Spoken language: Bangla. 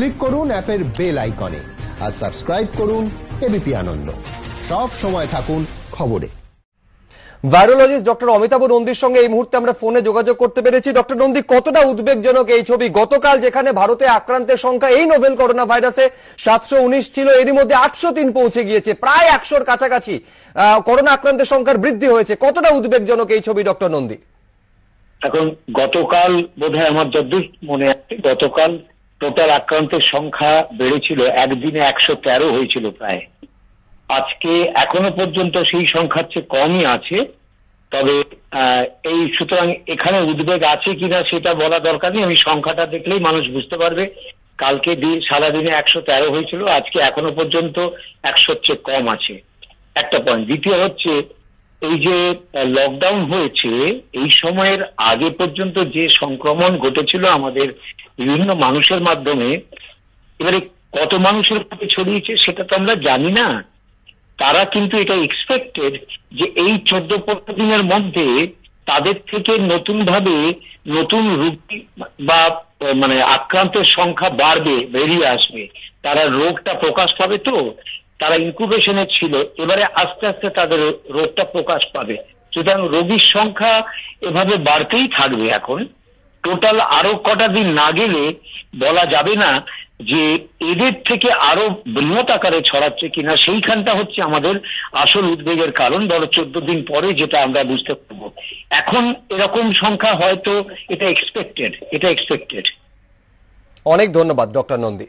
ক্লিক করুন অ্যাপের বেল আইকনে আর সাবস্ক্রাইব করুন এবিপি আনন্দ সব সময় থাকুন খবরে ভাইরোলজিস্ট ডক্টর অমিতাভ নন্দীর সঙ্গে এই মুহূর্তে আমরা ফোনে যোগাযোগ করতে পেরেছি ডক্টর নন্দী কতটা উদ্বেগজনক এই ছবি গতকাল যেখানে ভারতে আক্রান্তের সংখ্যা এই নোভেল করোনা ভাইরাসে সাতশো ছিল এরই মধ্যে আটশো তিন পৌঁছে গিয়েছে প্রায় একশোর কাছাকাছি করোনা আক্রান্তের সংখ্যার বৃদ্ধি হয়েছে কতটা উদ্বেগজনক এই ছবি ডক্টর নন্দী এখন গতকাল বোধ হয় আমার যদ্দূর মনে আছে গতকাল টোটাল আক্রান্তের সংখ্যা বেড়েছিল একদিনে একশো তেরো হয়েছিল প্রায় আজকে এখনো পর্যন্ত সেই সংখ্যার চেয়ে কমই আছে তবে এই সুতরাং এখানে উদ্বেগ আছে কিনা সেটা বলা দরকার নেই আমি সংখ্যাটা দেখলেই মানুষ বুঝতে পারবে কালকে সারাদিনে একশো তেরো হয়েছিল আজকে এখনো পর্যন্ত একশো চেয়ে কম আছে একটা পয়েন্ট দ্বিতীয় হচ্ছে এই যে লকডাউন হয়েছে এই সময়ের আগে পর্যন্ত যে সংক্রমণ ঘটেছিল আমাদের বিভিন্ন মানুষের মাধ্যমে এবারে কত মানুষের কাছে ছড়িয়েছে সেটা তো আমরা জানি না তারা কিন্তু এটা এক্সপেক্টেড যে এই চোদ্দ পনেরো দিনের মধ্যে তাদের থেকে নতুন ভাবে নতুন রুগী বা মানে আক্রান্তের সংখ্যা বাড়বে বেরিয়ে আসবে তারা রোগটা প্রকাশ পাবে তো তারা ইনকুবেশনে ছিল এবারে আস্তে আস্তে তাদের রোগটা প্রকাশ পাবে সুতরাং রোগীর সংখ্যা এভাবে বাড়তেই থাকবে এখন টোটাল আরো কটা দিন না গেলে বলা যাবে না যে এদের থেকে আরো বৃহত আকারে ছড়াচ্ছে কিনা সেইখানটা হচ্ছে আমাদের আসল উদ্বেগের কারণ ধরো চোদ্দ দিন পরে যেটা আমরা বুঝতে পারবো এখন এরকম সংখ্যা হয়তো এটা এক্সপেক্টেড এটা এক্সপেক্টেড অনেক ধন্যবাদ ডক্টর নন্দী